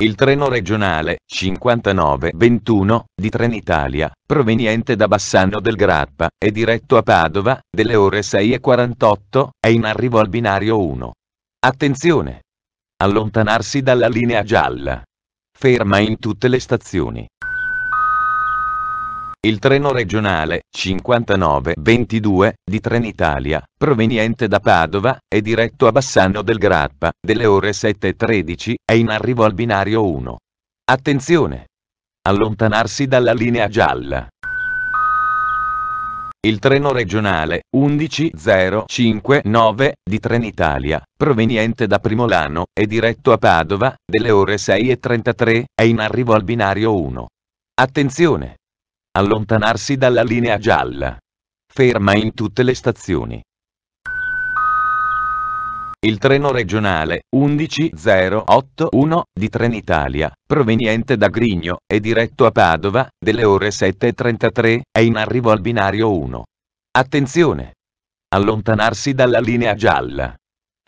il treno regionale 5921 di Trenitalia, proveniente da Bassano del Grappa è diretto a Padova, delle ore 6.48, è in arrivo al binario 1. Attenzione! Allontanarsi dalla linea gialla. Ferma in tutte le stazioni. Il treno regionale 5922 di Trenitalia, proveniente da Padova, è diretto a Bassano del Grappa, delle ore 7.13, è in arrivo al binario 1. Attenzione! Allontanarsi dalla linea gialla. Il treno regionale 11059 di Trenitalia, proveniente da Primolano, è diretto a Padova, delle ore 6.33, è in arrivo al binario 1. Attenzione! Allontanarsi dalla linea gialla. Ferma in tutte le stazioni. Il treno regionale 11081 di Trenitalia, proveniente da Grigno e diretto a Padova, delle ore 7.33, è in arrivo al binario 1. Attenzione! Allontanarsi dalla linea gialla.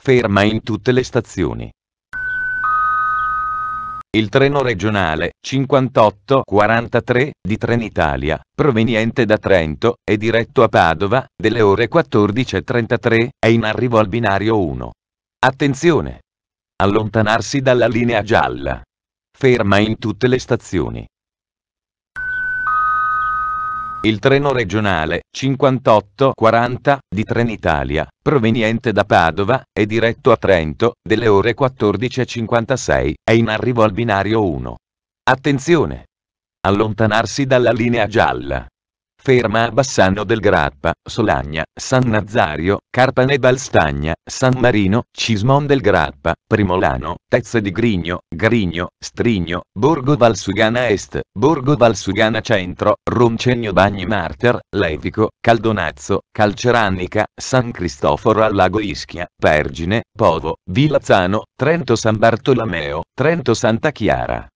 Ferma in tutte le stazioni il treno regionale 5843 di Trenitalia, proveniente da Trento è diretto a Padova, delle ore 14.33, è in arrivo al binario 1. Attenzione! Allontanarsi dalla linea gialla. Ferma in tutte le stazioni il treno regionale 5840 di Trenitalia, proveniente da Padova, è diretto a Trento, delle ore 14.56, è in arrivo al binario 1. Attenzione! Allontanarsi dalla linea gialla. Ferma a Bassano del Grappa, Solagna, San Nazario, Carpane Balstagna, San Marino, Cismon del Grappa, Primolano, Tezze di Grigno, Grigno, Strigno, Borgo Valsugana Est, Borgo Valsugana Centro, Roncegno Bagni Marter, Levico, Caldonazzo, Calceranica, San Cristoforo al Lago Ischia, Pergine, Povo, Villazzano, Trento San Bartolomeo, Trento Santa Chiara.